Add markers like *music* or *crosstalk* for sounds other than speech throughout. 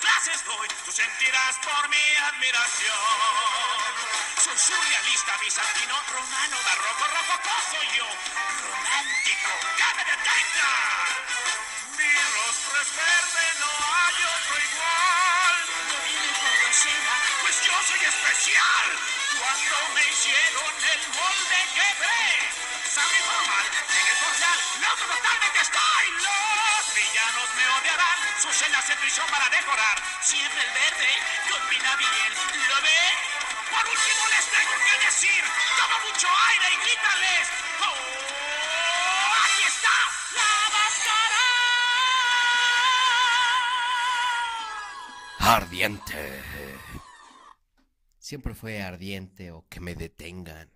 clases doy, tú sentirás por mi admiración. Soy surrealista, bizantino, romano, barroco, rococó soy yo, romántico, que me detenga. Mi rostro es verde, no hay otro igual. No en por encima, pues yo soy especial. Cuando me hicieron el molde que ve, sabe en tiene cordial, loco totalmente estoy loco villanos me odiarán, sus cenas se prisión para decorar. Siempre el verde combina bien, ¿lo ve? Por último les tengo que decir, toma mucho aire y grítales. ¡Oh, aquí está la máscara! Ardiente. Siempre fue ardiente o que me detengan.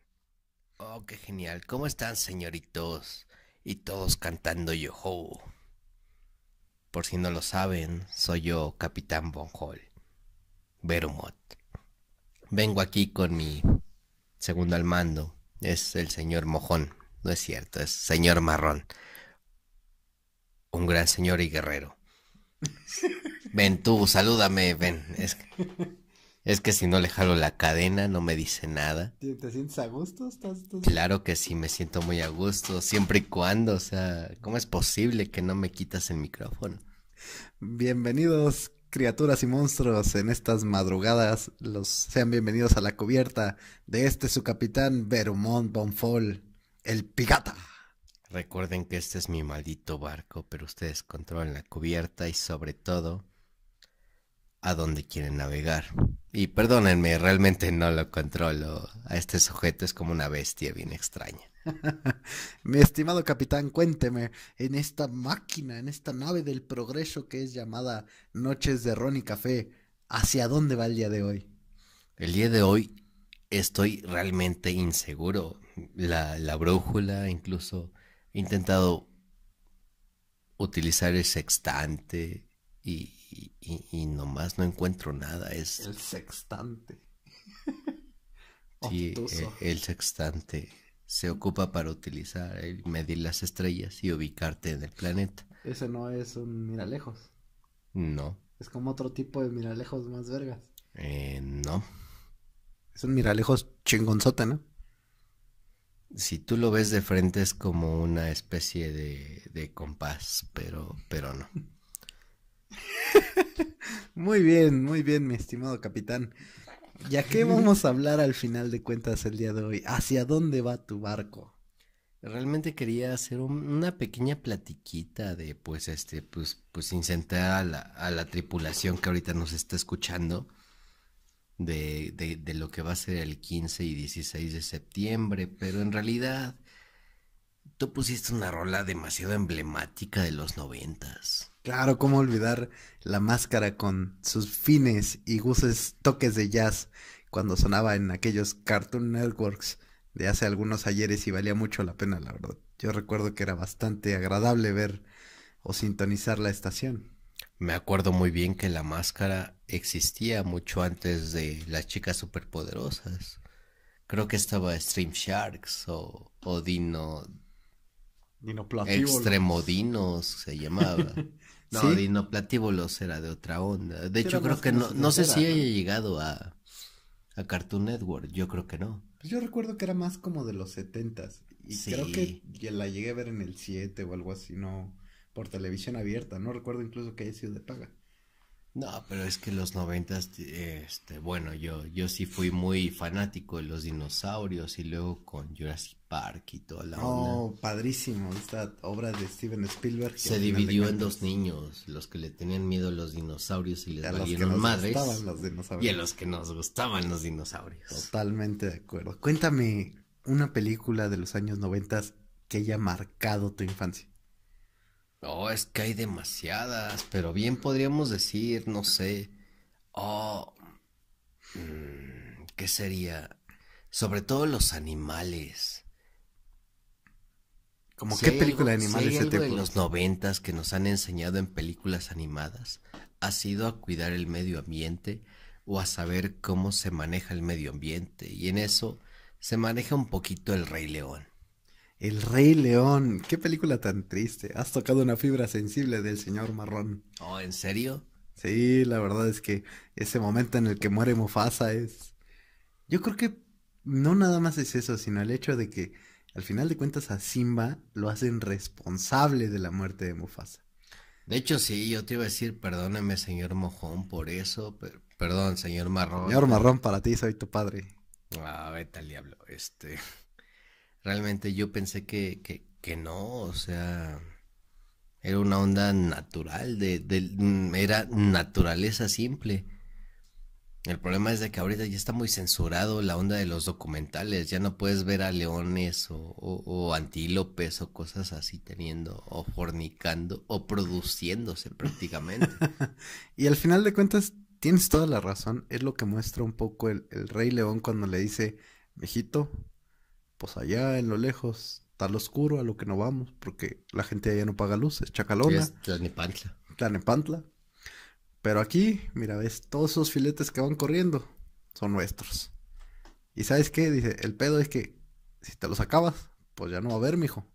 Oh, qué genial. ¿Cómo están, señoritos? Y todos cantando yo ho. Por si no lo saben, soy yo, Capitán Von Hall. Vengo aquí con mi segundo al mando. Es el señor Mojón. No es cierto, es señor Marrón. Un gran señor y guerrero. Ven tú, salúdame, ven. Es es que si no le jalo la cadena, no me dice nada. ¿Te sientes a gusto? Claro que sí, me siento muy a gusto, siempre y cuando, o sea, ¿cómo es posible que no me quitas el micrófono? Bienvenidos, criaturas y monstruos, en estas madrugadas, los sean bienvenidos a la cubierta de este su capitán, Verumont Bonfol, el Pigata. Recuerden que este es mi maldito barco, pero ustedes controlan la cubierta y sobre todo a dónde quieren navegar. Y perdónenme, realmente no lo controlo. A este sujeto es como una bestia bien extraña. *laughs* Mi estimado capitán, cuénteme, en esta máquina, en esta nave del progreso que es llamada Noches de Ron y Café, ¿hacia dónde va el día de hoy? El día de hoy estoy realmente inseguro. La, la brújula, incluso he intentado utilizar el sextante y, y, nomás no encuentro nada. Es... El sextante. *laughs* sí, e, el sextante se ocupa para utilizar, medir las estrellas y ubicarte en el planeta. Ese no es un miralejos. No. Es como otro tipo de miralejos más vergas. Eh, no. Es un miralejos chingonzote, ¿no? Si tú lo ves de frente es como una especie de, de compás, pero, pero no. *laughs* *laughs* muy bien, muy bien, mi estimado capitán. ¿Ya qué vamos a hablar al final de cuentas el día de hoy? ¿Hacia dónde va tu barco? Realmente quería hacer una pequeña platiquita de, pues, este, pues, pues, incentivar a la, a la tripulación que ahorita nos está escuchando de, de lo que va a ser el 15 y 16 de septiembre, pero en realidad tú pusiste una rola demasiado emblemática de los noventas. Claro, cómo olvidar la máscara con sus fines y sus toques de jazz cuando sonaba en aquellos Cartoon Networks de hace algunos ayeres y valía mucho la pena, la verdad. Yo recuerdo que era bastante agradable ver o sintonizar la estación. Me acuerdo muy bien que la máscara existía mucho antes de las chicas superpoderosas. Creo que estaba Stream Sharks o, o Dino, Extremodinos se llamaba. *laughs* No, ¿Sí? era de otra onda. De hecho, creo que no, no, sé si haya llegado a, a Cartoon Network, yo creo que no. Pues yo recuerdo que era más como de los setentas. Y creo que la llegué a ver en el 7 o algo así, no por televisión abierta. No recuerdo incluso que haya sido de paga. No, pero es que los noventas, este, bueno, yo, yo sí fui muy fanático de los dinosaurios y luego con Jurassic Park y toda la Oh, padrísimo, esta obra de Steven Spielberg. Se dividió en dos niños, los que le tenían miedo a los dinosaurios y les a madres. Los dinosaurios. Y los que nos gustaban los dinosaurios. Totalmente de acuerdo. Cuéntame una película de los años noventas que haya marcado tu infancia. Oh, es que hay demasiadas, pero bien podríamos decir, no sé. Oh, mm, ¿qué sería? Sobre todo los animales. ¿Como qué película de animales los noventas que nos han enseñado en películas animadas ha sido a cuidar el medio ambiente o a saber cómo se maneja el medio ambiente y en eso se maneja un poquito el Rey León. El Rey León. Qué película tan triste. Has tocado una fibra sensible del señor Marrón. Oh, ¿en serio? Sí, la verdad es que ese momento en el que muere Mufasa es... Yo creo que no nada más es eso, sino el hecho de que al final de cuentas a Simba lo hacen responsable de la muerte de Mufasa. De hecho, sí, yo te iba a decir, perdóname, señor Mojón, por eso, perdón, señor Marrón. Señor Marrón, para ti soy tu padre. Ah, vete al diablo, este realmente yo pensé que, que, que no, o sea, era una onda natural, de, mm, era naturaleza simple. El problema es que ahorita ya está muy censurado la onda de los documentales, ya no puedes ver a leones o, antílopes o cosas así teniendo o fornicando o produciéndose prácticamente. *laughs* y al final de cuentas, tienes toda la razón, es lo que muestra un poco el, el rey león cuando le dice, viejito, pues allá en lo lejos está oscuro a lo que no vamos, porque la gente allá no paga luz, es Chacalona. Tlanepantla. Tlanepantla. Pero aquí, mira, ves, todos esos filetes que van corriendo son nuestros. Y sabes qué, dice, el pedo es que si te los acabas, pues ya no va a haber, mijo.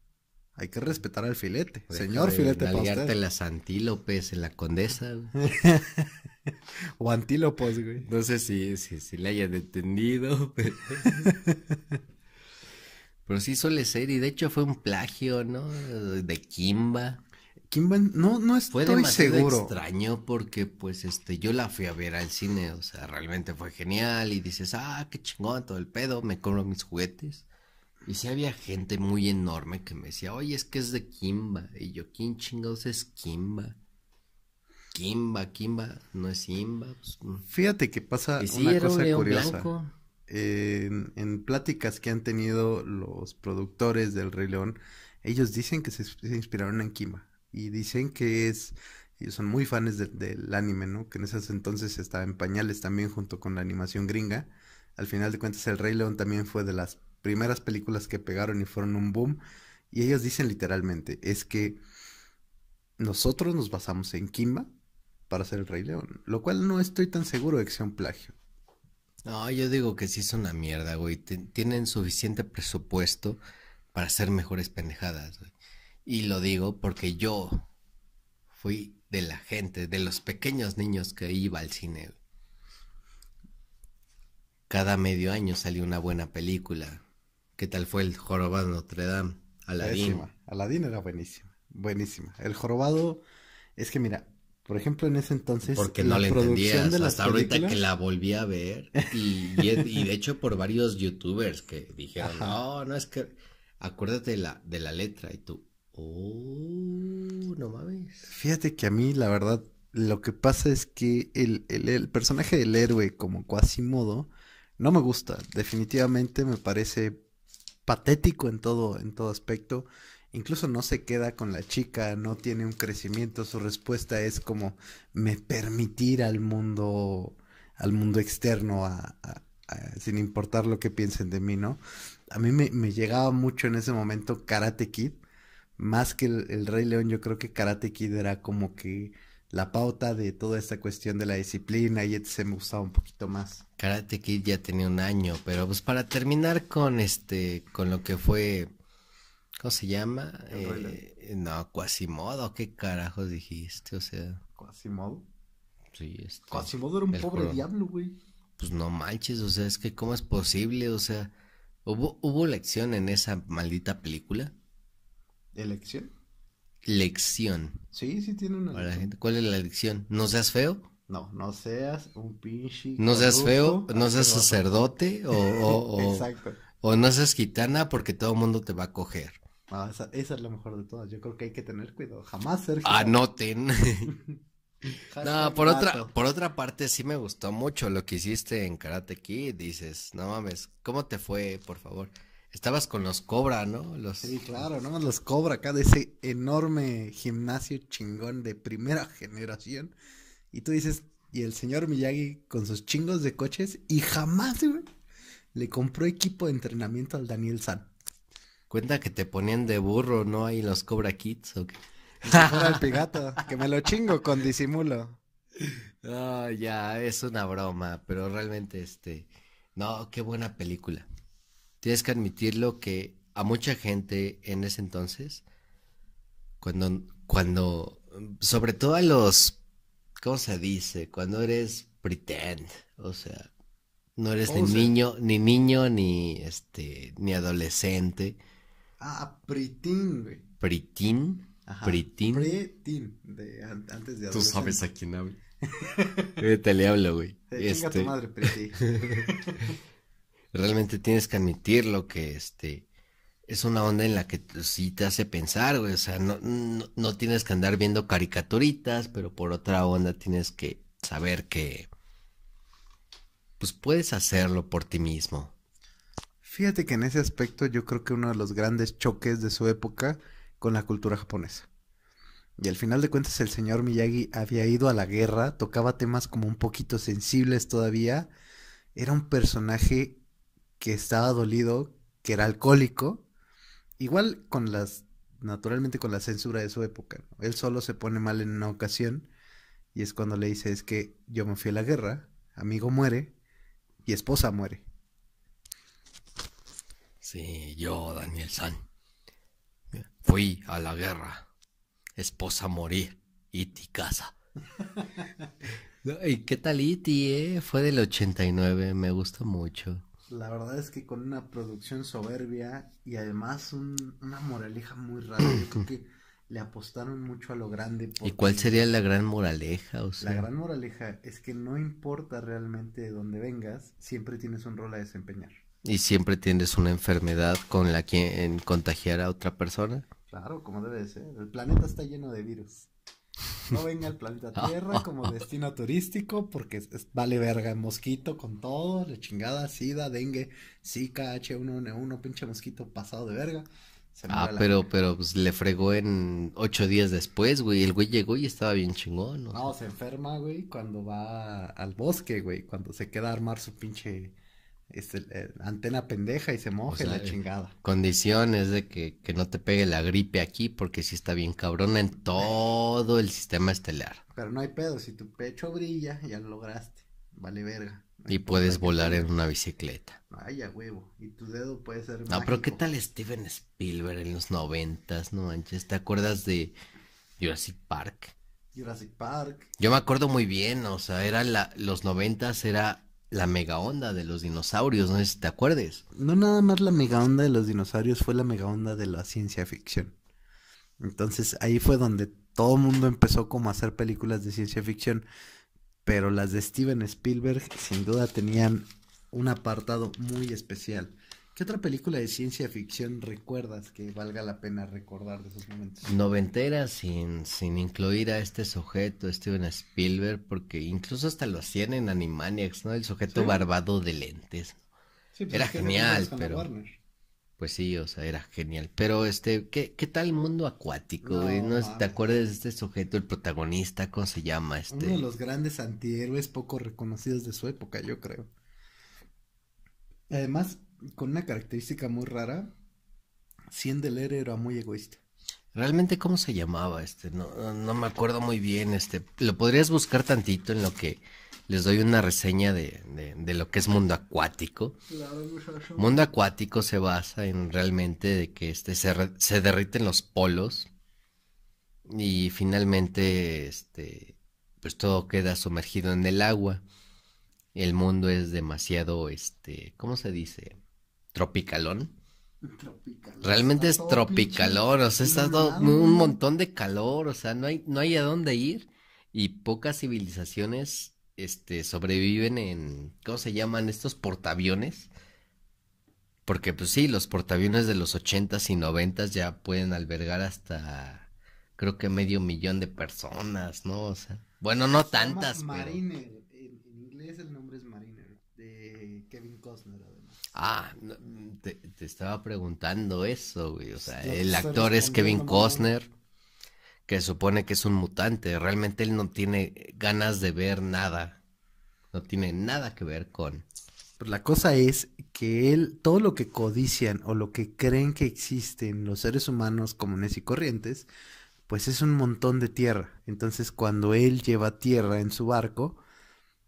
Hay que respetar al filete. Señor filete para las antílopes en la condesa. *laughs* o antílopos, güey. No sé si, le si detenido, hayan *laughs* Pero sí suele ser, y de hecho fue un plagio, ¿no? De Kimba. Kimba, no, no estoy fue demasiado extraño porque, pues, este, yo la fui a ver al cine, o sea, realmente fue genial, y dices, ah, qué chingón, todo el pedo, me compro mis juguetes. Y sí había gente muy enorme que me decía, oye, es que es de Kimba. Y yo, ¿quién chingados es Kimba? Kimba, Kimba, no es Kimba. Pues, mm. Fíjate que pasa una cosa curiosa en, pláticas que han tenido los productores del Rey León, ellos dicen que se, inspiraron en Kimba y dicen que es, ellos son muy fans del anime, ¿no? Que en esos entonces estaba en pañales también junto con la animación gringa. Al final de cuentas, el Rey León también fue de las primeras películas que pegaron y fueron un boom. Y ellos dicen literalmente, es que nosotros nos basamos en Kimba para hacer el Rey León, lo cual no estoy tan seguro de que sea un plagio. No, yo digo que sí es una mierda, güey. Tienen suficiente presupuesto para hacer mejores pendejadas, güey. Y lo digo porque yo fui de la gente, de los pequeños niños que iba al cine. Cada medio año salió una buena película. ¿Qué tal fue el Jorobado Notre Dame? Aladín. Aladín era buenísima, buenísima. El Jorobado, es que mira, por ejemplo, en ese entonces. Porque no le entendías. hasta ahorita que la volví a ver. Y, de hecho, por varios YouTubers que dijeron: No, no es que. Acuérdate de la, de la letra. Y tú, oh, no mames. Fíjate que a mí, la verdad, lo que pasa es que el, personaje del héroe, como modo no me gusta. Definitivamente me parece patético en todo, en todo aspecto incluso no se queda con la chica, no tiene un crecimiento, su respuesta es como me permitir al mundo, al mundo externo, sin importar lo que piensen de mí, ¿no? A mí me, llegaba mucho en ese momento Karate Kid, más que el, Rey León, yo creo que Karate Kid era como que la pauta de toda esta cuestión de la disciplina y se me gustaba un poquito más. Karate Kid ya tenía un año, pero pues para terminar con este, con lo que fue se llama? Eh, no, Quasimodo, ¿qué carajos dijiste? O sea. ¿Quasimodo? Sí, este. Quasimodo era un pobre diablo, güey. Pues no manches, o sea, es que ¿cómo es posible? O sea, ¿hubo, hubo lección en esa maldita película? ¿Elección? Lección. Sí, sí tiene una ¿Cuál es la lección? ¿No seas feo? No, no seas un pinche. No seas feo, no seas sacerdote *laughs* o, Exacto. o no seas gitana porque todo el mundo te va a coger esa, es la mejor de todas. Yo creo que hay que tener cuidado. Jamás, Sergio. Anoten. *laughs* no, por otra, por otra parte, sí me gustó mucho lo que hiciste en Karate Kid. Dices, no mames, ¿cómo te fue, por favor? Estabas con los Cobra, ¿no? Los... Sí, claro, no los Cobra acá de ese enorme gimnasio chingón de primera *laughs* generación. Y tú dices, y el señor Miyagi con sus chingos de coches y jamás, le compró equipo de entrenamiento al Daniel San. Cuenta que te ponían de burro, ¿no? Ahí los Cobra Kids o qué. pigato, que me lo chingo con disimulo. No, ya, es una broma, pero realmente este. No, qué buena película. Tienes que admitirlo que a mucha gente en ese entonces, cuando, cuando, sobre todo a los, ¿cómo se dice? Cuando eres pretend, o sea, no eres ni niño, ni niño, ni este, ni adolescente. Ah, Pritín, güey. Pritín. Ajá. Pritín. Pritín, de antes de Tú sabes a quién hablo. *laughs* Te le hablo, güey. este... tu madre, Pritín. *laughs* Realmente tienes que admitirlo que este es una onda en la que sí te hace pensar, güey. O sea, no, no, no, tienes que andar viendo caricaturitas, pero por otra onda tienes que saber que pues puedes hacerlo por ti mismo. Fíjate que en ese aspecto yo creo que uno de los grandes choques de su época con la cultura japonesa. Y al final de cuentas el señor Miyagi había ido a la guerra, tocaba temas como un poquito sensibles todavía, era un personaje que estaba dolido, que era alcohólico, igual con las, naturalmente con la censura de su época. Él solo se pone mal en una ocasión y es cuando le dice es que yo me fui a la guerra, amigo muere y esposa muere. Sí, yo, Daniel San. Fui a la guerra. Esposa morir. Iti casa. *laughs* ¿Y qué tal Iti, eh? Fue del 89, me gustó mucho. La verdad es que con una producción soberbia y además una moraleja muy rara. que *coughs* le apostaron mucho a lo grande. ¿Y cuál sería la gran moraleja? La gran moraleja es que no importa realmente de dónde vengas, siempre tienes un rol a desempeñar y siempre tienes una enfermedad con la que contagiar a otra persona. Claro, como debe ser. El planeta está lleno de virus. No venga al planeta Tierra *laughs* como destino turístico porque vale verga, mosquito con todo, la chingada, sida, dengue, zika, H1N1, pinche mosquito pasado de verga. ah, pero, pero pues, le fregó en ocho días después, güey. El güey llegó y estaba bien chingón. No, no se enferma, güey, cuando va al bosque, güey, cuando se queda a armar su pinche antena pendeja y se moje la chingada. Condiciones de que, no te pegue la gripe aquí porque si está bien cabrona en todo el sistema estelar. Pero no hay pedo, si tu pecho brilla, ya lo lograste, vale verga. y puedes volar en una bicicleta. Vaya huevo, y tu dedo puede ser No, pero ¿qué tal Steven Spielberg en los noventas, no manches? ¿Te acuerdas de Jurassic Park? Jurassic Park. Yo me acuerdo muy bien, o sea, era la, los noventas era la mega onda de los dinosaurios, no sé si te acuerdes. No nada más la mega onda de los dinosaurios, fue la mega onda de la ciencia ficción. Entonces ahí fue donde todo el mundo empezó como a hacer películas de ciencia ficción, pero las de Steven Spielberg sin duda tenían un apartado muy especial. ¿Qué otra película de ciencia ficción recuerdas que valga la pena recordar de esos momentos? Noventera, sin, sin incluir a este sujeto, Steven Spielberg, porque incluso hasta lo hacían en Animaniacs, ¿no? El sujeto barbado de lentes. Sí, pues era genial, pero... Pues sí, o sea, era genial. Pero este, ¿qué, qué tal mundo acuático? ¿Te acuerdas de este sujeto, el protagonista? ¿Cómo se llama? Este? Uno de los grandes antihéroes poco reconocidos de su época, yo creo. Además, con una característica muy rara. Siendeler era muy egoísta. Realmente, ¿cómo se llamaba este? No, no, me acuerdo muy bien. Este, lo podrías buscar tantito en lo que les doy una reseña de, lo que es mundo acuático. Mundo acuático se basa en realmente de que este, se, se derriten los polos y finalmente este, pues todo queda sumergido en el agua. El mundo es demasiado, este, ¿cómo se dice? tropicalón. Realmente es tropicalón, o sea, está un montón de calor, o sea, no hay, no hay a dónde ir y pocas civilizaciones este, sobreviven en, ¿cómo se llaman estos portaaviones? Porque pues sí, los portaaviones de los ochentas y noventas ya pueden albergar hasta, creo que medio millón de personas, ¿no? O sea, bueno, no tantas. pero... Ah, te, estaba preguntando eso, güey. O sea, el actor es Kevin Costner, que supone que es un mutante. Realmente él no tiene ganas de ver nada. No tiene nada que ver con. Pero la cosa es que él, todo lo que codician o lo que creen que existen los seres humanos comunes y corrientes, pues es un montón de tierra. Entonces, cuando él lleva tierra en su barco,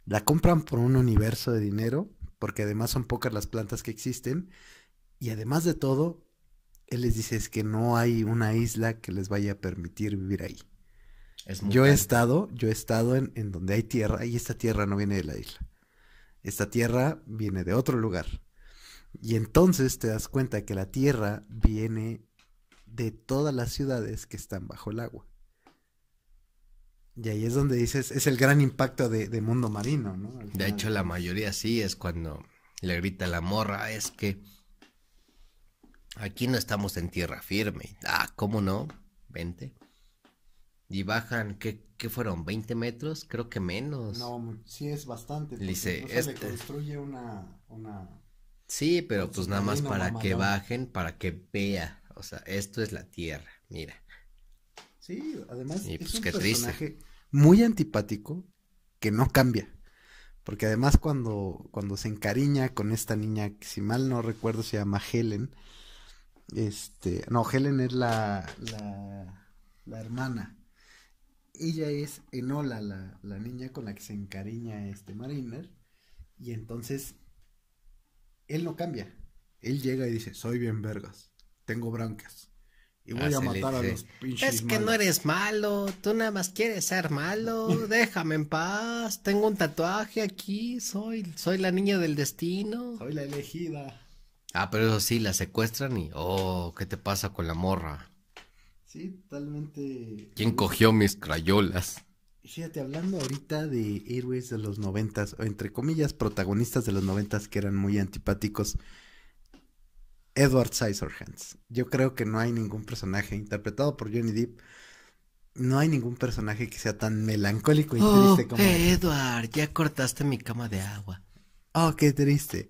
la compran por un universo de dinero porque además son pocas las plantas que existen. Y además de todo, él les dice es que no hay una isla que les vaya a permitir vivir ahí. yo he estado, yo he estado en, en, donde hay tierra y esta tierra no viene de la isla. Esta tierra viene de otro lugar. Y entonces te das cuenta que la tierra viene de todas las ciudades que están bajo el agua. Y ahí es donde dices, es el gran impacto de, mundo marino, ¿no? De hecho, la mayoría sí es cuando le grita la morra, es que aquí no estamos en tierra firme. Ah, ¿cómo no? 20. Y bajan, ¿qué, ¿qué, fueron? ¿20 metros? Creo que menos. No, sí es bastante. Dice, esto se este una, Sí, pero pues nada más para que bajen, para que vea. O sea, esto es la tierra, mira. Sí, además y pues, qué triste muy antipático que no cambia. Porque además cuando, cuando se encariña con esta niña, que si mal no recuerdo se llama Helen, este, no, Helen es la, la, hermana. Ella es Enola, la, la niña con la que se encariña este Mariner. Y entonces, él no cambia. Él llega y dice, soy bien vergas, tengo broncas. Y voy a matar a los pinches. Es que no eres malo, tú nada más quieres ser malo, *laughs* déjame en paz, tengo un tatuaje aquí, soy, soy la niña del destino. Soy la elegida. Ah, pero eso sí, la secuestran y, oh, ¿qué te pasa con la morra? Sí, totalmente. ¿Quién cogió mis crayolas? Fíjate, hablando ahorita de héroes de los noventas, o entre comillas, protagonistas de los noventas que eran muy antipáticos, Edward Scissorhands. Yo creo que no hay ningún personaje interpretado por Johnny Depp. No hay ningún personaje que sea tan melancólico y oh, triste como. Edward, ya cortaste mi cama de agua. Oh, qué triste.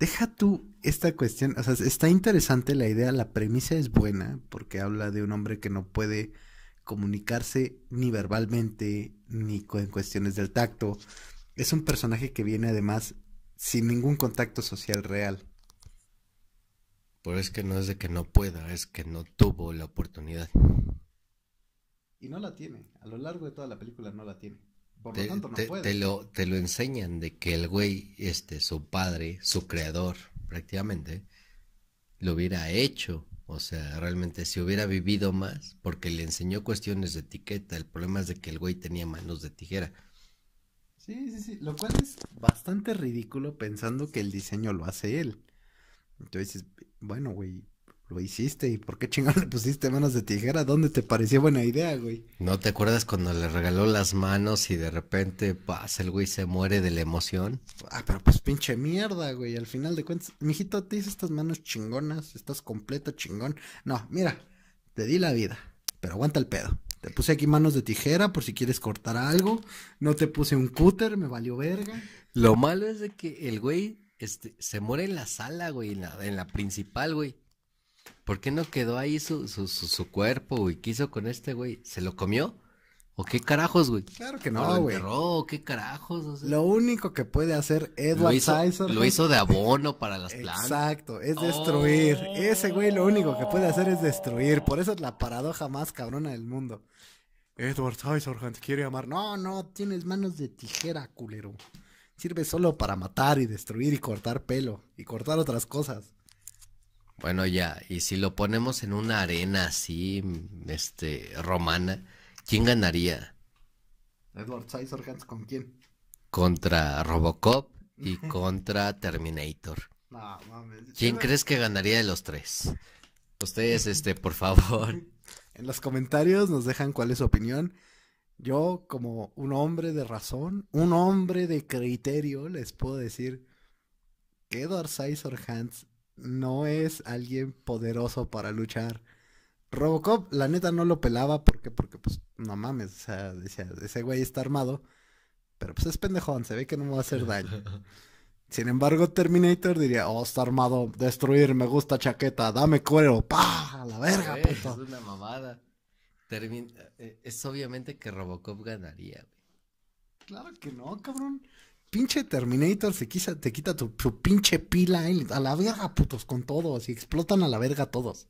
Deja tú esta cuestión. O sea, está interesante la idea, la premisa es buena, porque habla de un hombre que no puede comunicarse ni verbalmente, ni en cuestiones del tacto. Es un personaje que viene además sin ningún contacto social real. Pero es que no es de que no pueda, es que no tuvo la oportunidad. Y no la tiene. A lo largo de toda la película no la tiene. Por te, lo tanto, no puede. Te lo, enseñan de que el güey, este, su padre, su creador, prácticamente, lo hubiera hecho. O sea, realmente si hubiera vivido más, porque le enseñó cuestiones de etiqueta, el problema es de que el güey tenía manos de tijera. Sí, sí, sí, lo cual es bastante ridículo pensando que el diseño lo hace él. Entonces dices, bueno, güey, lo hiciste y por qué chingón le pusiste manos de tijera, ¿dónde te pareció buena idea, güey? ¿No te acuerdas cuando le regaló las manos y de repente pasa el güey se muere de la emoción? Ah, pero pues pinche mierda, güey, al final de cuentas, mijito, te hice estas manos chingonas, estás completo chingón. No, mira, te di la vida, pero aguanta el pedo. Te puse aquí manos de tijera por si quieres cortar algo, no te puse un cúter, me valió verga. Lo malo es de que el güey este, se muere en la sala, güey, en la, principal, güey. ¿Por qué no quedó ahí su, su, su, cuerpo, güey? ¿Qué hizo con este, güey? ¿Se lo comió? ¿O qué carajos, güey? Claro que no, güey. ¿Qué carajos? lo único que puede hacer Edward lo Lo hizo de abono para las plantas. Exacto, es oh. destruir. Ese güey lo único que puede hacer es destruir. Por eso es la paradoja más cabrona del mundo. Edward te quiere amar. No, no, tienes manos de tijera, culero sirve solo para matar y destruir y cortar pelo y cortar otras cosas. Bueno, ya, y si lo ponemos en una arena así, este, romana, ¿quién ganaría? Edward Scissorhands, ¿con quién? Contra Robocop y *laughs* contra Terminator. No, mames. ¿Quién crees que ganaría de los tres? Ustedes, este, por favor. *laughs* En los comentarios nos dejan cuál es su opinión. Yo, como un hombre de razón, un hombre de criterio, les puedo decir que Edward Sizer Hans no es alguien poderoso para luchar. Robocop, la neta, no lo pelaba. porque Porque, pues, no mames. O sea, decía, ese güey está armado. Pero, pues, es pendejón. Se ve que no me va a hacer daño. *laughs* Sin embargo, Terminator diría, oh, está armado. Destruir, me gusta chaqueta. Dame cuero. pa A la verga, Es una mamada. Eh, es obviamente que Robocop ganaría, güey. Claro que no, cabrón. Pinche Terminator se te quita tu, pinche pila y a la verga, putos, con todos. Y explotan a la verga todos.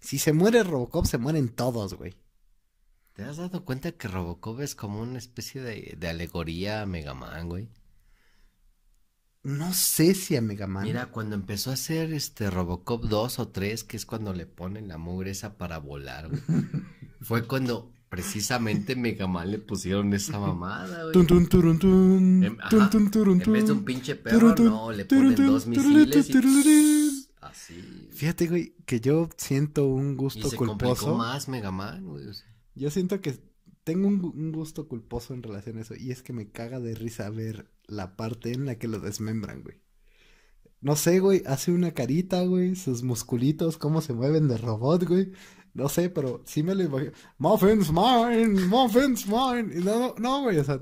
Si se muere Robocop, se mueren todos, güey. ¿Te has dado cuenta que Robocop es como una especie de, alegoría a Mega Man, güey? No sé si a Mega Man. Mira, cuando empezó a hacer este Robocop 2 o 3, que es cuando le ponen la mugre esa para volar, güey. *laughs* Fue cuando precisamente Mega Man le pusieron esa mamada, güey. Em, en, vez de un pinche perro, no, le ponen dos misiles pues, Así. Fíjate, güey, que yo siento un gusto y se culposo. Complicó más Mega Man, güey. Yo siento que tengo un, gusto culposo en relación a eso. Y es que me caga de risa ver la parte en la que lo desmembran, güey. No sé, güey, hace una carita, güey, sus musculitos, cómo se mueven de robot, güey. No sé, pero sí me lo imagino. Muffins mine, muffins mine. Y no, no, güey, o sea,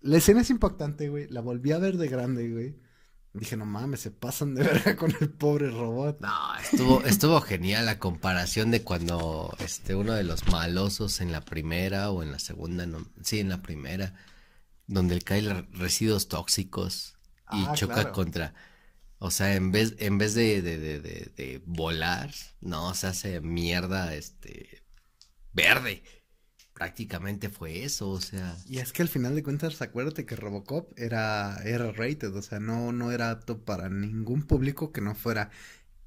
la escena es impactante, güey. La volví a ver de grande, güey. Dije, no mames, se pasan de verga con el pobre robot. No, estuvo, estuvo genial la comparación de cuando este, uno de los malosos en la primera o en la segunda, no, sí, en la primera, donde cae residuos tóxicos y ah, choca contra o sea, en vez, en vez de, de, de, de, volar, no, se hace mierda, este, verde. Prácticamente fue eso, o sea. Y es que al final de cuentas, acuérdate que Robocop era, era rated, o sea, no, no era apto para ningún público que no fuera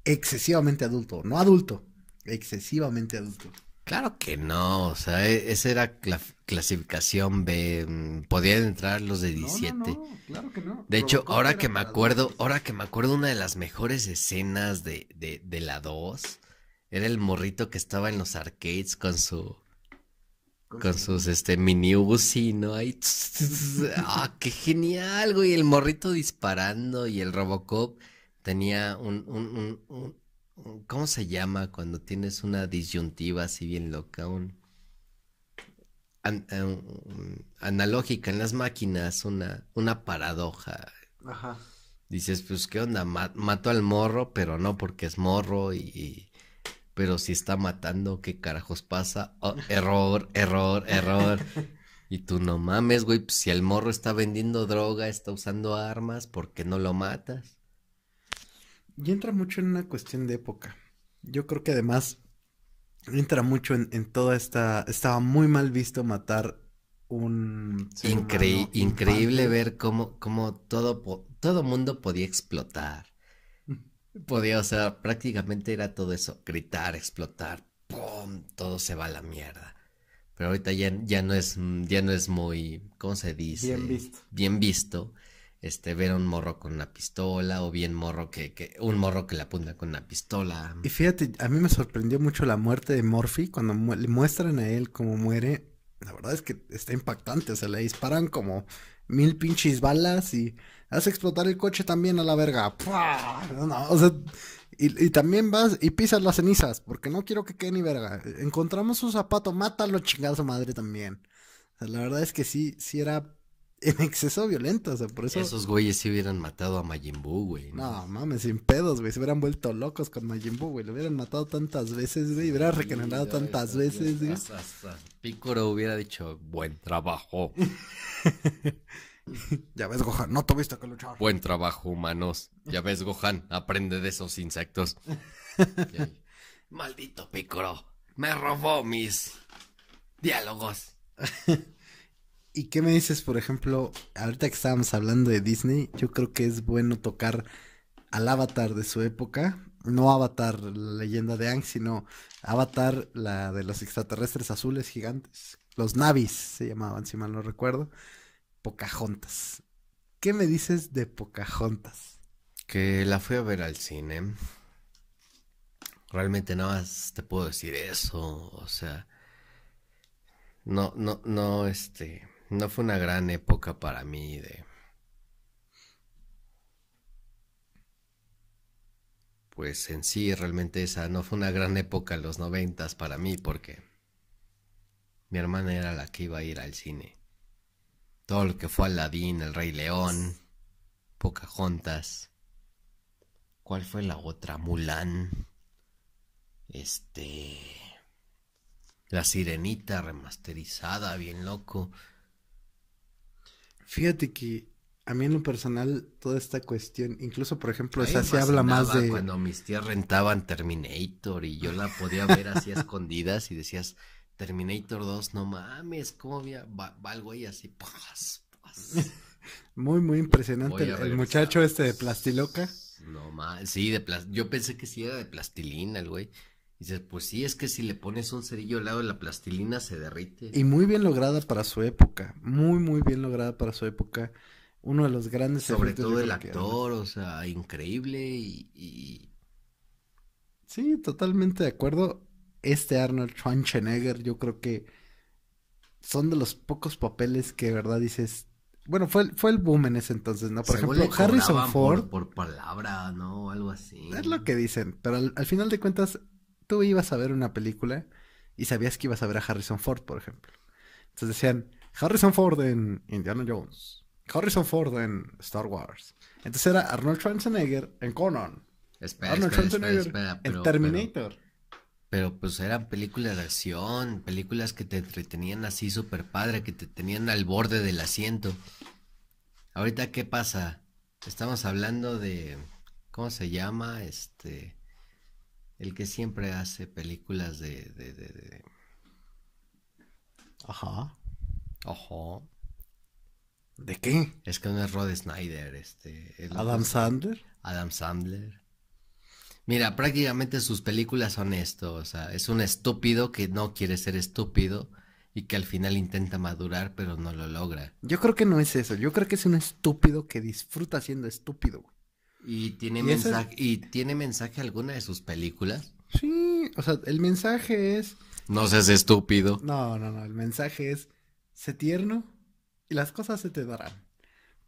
excesivamente adulto, no adulto, excesivamente adulto. Claro que no, o sea, e, esa era la clasificación B, mm, podían entrar los de 17. claro que no. De hecho, ahora que me acuerdo, ahora que me acuerdo una de las mejores escenas de, de, de la 2, era el morrito que estaba en los arcades con su con sus este mini y ¿no? Ahí *laughs* ah, qué genial, güey, el morrito disparando y el Robocop tenía un, un, un ¿Cómo se llama cuando tienes una disyuntiva así bien loca? Eh, un, analógica en las máquinas, una, una paradoja. Ajá. Dices, pues, ¿qué onda? Mato al morro, pero no porque es morro y... pero si está matando, ¿qué carajos pasa? Oh, *laughs* error, error, error. Y tú no mames, güey, pues, si el morro está vendiendo droga, está usando armas, ¿por qué no lo matas? Y entra mucho en una cuestión de época. Yo creo que además entra mucho en, toda esta... Estaba muy mal visto matar un... increíble ver cómo, cómo todo, todo mundo podía explotar. Mm. Podía, o sea, prácticamente era todo eso, gritar, explotar, ¡pum! Todo se va a la mierda. Pero ahorita ya, ya, no, es, ya no es muy, ¿cómo se dice? Bien visto. Bien visto este, ver a un morro con una pistola o bien morro que, que un morro que le apunta con una pistola. Y fíjate, a mí me sorprendió mucho la muerte de Morphy cuando le muestran a él cómo muere. La verdad es que está impactante, o sea, le disparan como mil pinches balas y hace explotar el coche también a la verga. No, o sea, y, también vas y pisas las cenizas, porque no quiero que quede ni verga. Encontramos un zapato, mátalo, chingazo madre también. la verdad es que sí, sí era en *laughs* exceso violento, o sea, por eso. Esos güeyes sí hubieran matado a Majin güey. ¿no? mames, sin pedos, güey. Se hubieran vuelto locos con Majin güey. Lo hubieran matado tantas veces, güey. Hubiera regenerado tantas veces, güey. Picoro hubiera dicho, buen trabajo. *laughs* ya ves, Gohan, no tuviste que luchar. Buen trabajo, humanos. Ya ves, Gohan, aprende de esos insectos. *laughs* Maldito Picoro, me robó mis diálogos. ¿Y qué me dices, por ejemplo, ahorita que estábamos hablando de Disney, yo creo que es bueno tocar al avatar de su época, no Avatar, la leyenda de Ang, sino Avatar, la de los extraterrestres azules gigantes, los Navis se llamaban, si mal no recuerdo, Pocahontas. ¿Qué me dices de Pocahontas? Que la fui a ver al cine. Realmente nada más te puedo decir eso, o sea, no, no, no, este, no fue una gran época para mí de... Pues en sí, realmente esa no fue una gran época en los noventas para mí porque mi hermana era la que iba a ir al cine. Todo lo que fue Aladdin, El Rey León, Pocahontas. ¿Cuál fue la otra? Mulan. Este... La sirenita remasterizada, bien loco. Fíjate que a mí en lo personal, toda esta cuestión, incluso por ejemplo, esa se habla más de. Cuando mis tías rentaban Terminator y yo la podía ver así escondidas y decías, Terminator 2, no mames, ¿cómo veía va, el ahí así? pues, *laughs* muy, muy impresionante. El, muchacho este de Plastiloca. No mames, sí, de yo pensé que sí era de plastilina el güey. Y dices, pues sí, es que si le pones un cerillo al lado de la plastilina se derrite. Y muy bien lograda para su época, muy, muy bien lograda para su época. Uno de los grandes. Sobre todo el actor, o sea, increíble y, Sí, totalmente de acuerdo. Este Arnold Schwarzenegger, yo creo que son de los pocos papeles que de verdad dices. Bueno, fue, fue el boom en ese entonces, ¿no? Por ejemplo, Harrison Ford. Por, palabra, ¿no? Algo así. Es lo que dicen, pero al final de cuentas, tú ibas a ver una película y sabías que ibas a ver a Harrison Ford, por ejemplo. Entonces decían, Harrison Ford en Indiana Jones, Harrison Ford en Star Wars. Entonces era Arnold Schwarzenegger en Conan. Espera, Arnold Schwarzenegger en Terminator. Pero... Pero pues eran películas de acción, películas que te entretenían así súper padre, que te tenían al borde del asiento. Ahorita, ¿qué pasa? Estamos hablando de. ¿Cómo se llama? Este. El que siempre hace películas de. de, de, Ajá. Ajá. ¿De qué? Es que no es Rod Snyder, este. Adam Sandler. Adam Sandler. Mira, prácticamente sus películas son esto, o sea, es un estúpido que no quiere ser estúpido y que al final intenta madurar pero no lo logra. Yo creo que no es eso, yo creo que es un estúpido que disfruta siendo estúpido. ¿Y tiene, mensaje, tiene mensaje alguna de sus películas? Sí, o sea, el mensaje es... No seas estúpido. No, no, no, el mensaje es, sé tierno y las cosas se te darán.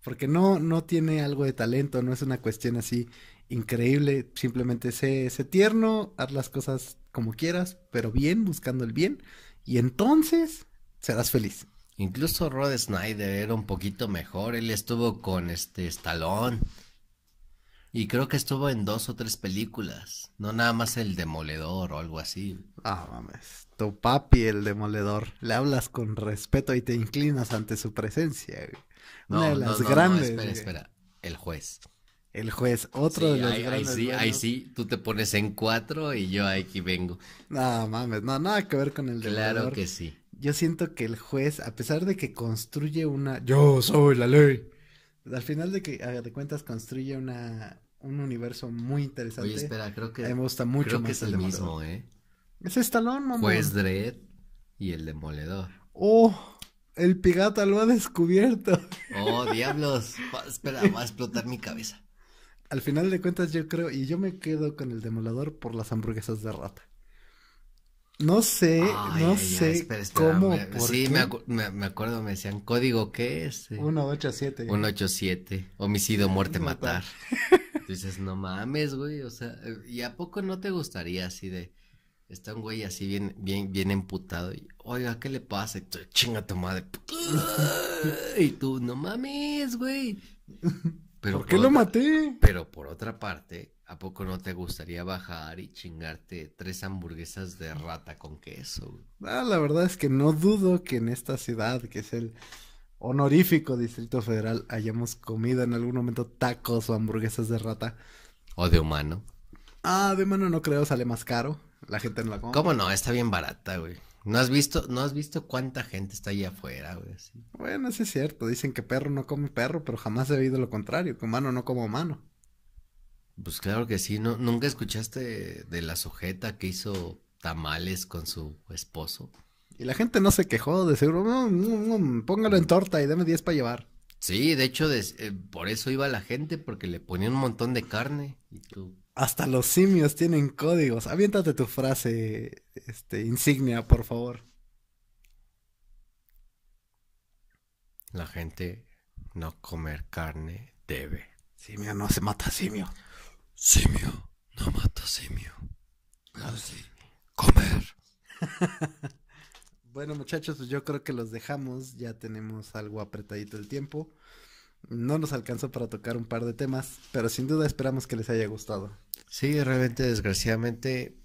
Porque no, no tiene algo de talento, no es una cuestión así increíble, simplemente sé, sé tierno, haz las cosas como quieras, pero bien, buscando el bien, y entonces serás feliz. Incluso Rod Snyder era un poquito mejor, él estuvo con este Stallone. Y creo que estuvo en dos o tres películas, no nada más El Demoledor o algo así. Ah, mames, tu papi el Demoledor, le hablas con respeto y te inclinas ante su presencia. Una de las grandes. espera, espera, el juez. El juez, otro de los grandes. Ahí sí, ahí sí, tú te pones en cuatro y yo aquí vengo. No, mames, no, nada que ver con el Demoledor. Claro que sí. Yo siento que el juez, a pesar de que construye una... Yo soy la ley al final de que, cuentas, construye una, un universo muy interesante. Oye, espera, creo que. me gusta mucho creo más que es el, mismo, ¿eh? Es Estalón, mamá. Pues Dredd y el Demoledor. ¡Oh! El pigata lo ha descubierto. ¡Oh, *laughs* diablos! espera, va a explotar mi cabeza. Al final de cuentas, yo creo, y yo me quedo con el Demoledor por las hamburguesas de rata. No sé, no sé cómo. sí, Me, me, acuerdo, me decían, ¿código qué es? 187. 187, homicidio, muerte, matar. Entonces, *laughs* Dices, no mames, güey, o sea, ¿y a poco no te gustaría así de, está un güey así bien, bien, bien emputado y, oiga, ¿qué le pasa? Y tú, chinga tu madre. *laughs* y tú, no mames, güey. ¿Por, qué lo maté? Pero por otra parte, ¿a poco no te gustaría bajar y chingarte tres hamburguesas de rata con queso? Ah, la verdad es que no dudo que en esta ciudad, que es el honorífico Distrito Federal, hayamos comido en algún momento tacos o hamburguesas de rata. O de humano. Ah, de humano no creo, sale más caro. La gente no la come. ¿Cómo no? Está bien barata, güey. ¿No has visto, no has visto cuánta gente está ahí afuera, güey? Bueno, eso es cierto. Dicen que perro no come perro, pero jamás he oído lo contrario, que humano no como humano. Pues claro que sí, ¿no? ¿Nunca escuchaste de la sujeta que hizo tamales con su esposo? Y la gente no se quejó, de seguro, no, póngalo en torta y deme 10 para llevar. Sí, de hecho, eh, por eso iba la gente, porque le ponía un montón de carne. Y tú, hasta los simios tienen códigos. Aviéntate tu frase este, insignia, por favor. La gente no comer carne debe. Simio no se mata simio. Simio no mata simio. Ah, comer. *laughs* bueno, muchachos, pues yo creo que los dejamos. Ya tenemos algo apretadito el tiempo. No nos alcanzó para tocar un par de temas, pero sin duda esperamos que les haya gustado. Sí, realmente desgraciadamente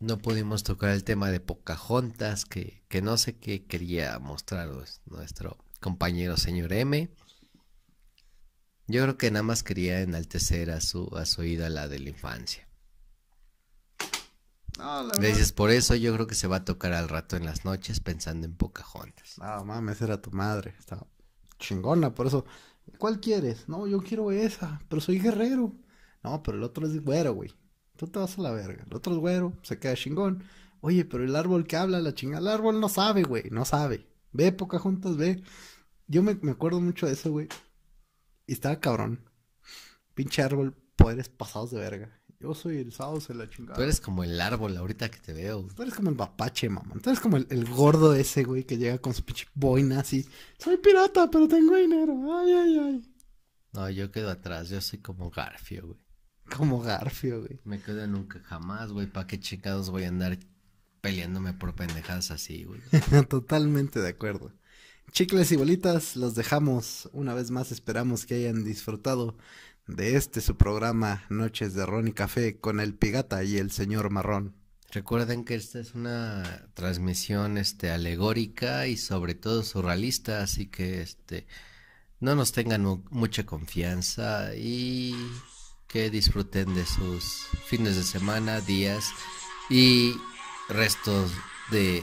no pudimos tocar el tema de Pocahontas, que, que no sé qué quería mostrar pues, nuestro compañero señor M. Yo creo que nada más quería enaltecer a su, a su la de la infancia. Gracias por eso, yo creo que se va a tocar al rato en las noches pensando en Pocahontas. No mames, era tu madre. Estaba chingona, por eso, ¿cuál quieres? No, yo quiero esa, pero soy guerrero. No, pero el otro es güero, güey. Tú te vas a la verga. El otro es güero, se queda chingón. Oye, pero el árbol que habla, la chingada, el árbol no sabe, güey, no sabe. Ve, Juntas ve. Yo me, me acuerdo mucho de eso, güey. Y estaba cabrón. Pinche árbol, poderes pasados de verga. Yo soy el sauce, la chingada. Tú eres como el árbol ahorita que te veo. Tú eres como el mapache, mamá. Tú eres como el, el, gordo ese, güey, que llega con su pinche boina así. Soy pirata, pero tengo dinero. Ay, ay, ay. No, yo quedo atrás. Yo soy como Garfio, güey. Como Garfio, güey. Me quedo nunca jamás, güey. ¿Para qué chingados voy a andar peleándome por pendejadas así, güey? *laughs* Totalmente de acuerdo. Chicles y bolitas, los dejamos. Una vez más esperamos que hayan disfrutado de este su programa Noches de Ron y Café con el Pigata y el señor Marrón. Recuerden que esta es una transmisión este alegórica y sobre todo surrealista, así que este no nos tengan mucha confianza y que disfruten de sus fines de semana, días y restos de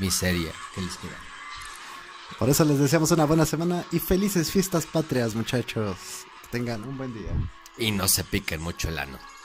miseria que les quedan. Por eso les deseamos una buena semana y felices fiestas patrias, muchachos tengan un buen día. Y no se piquen mucho el ano.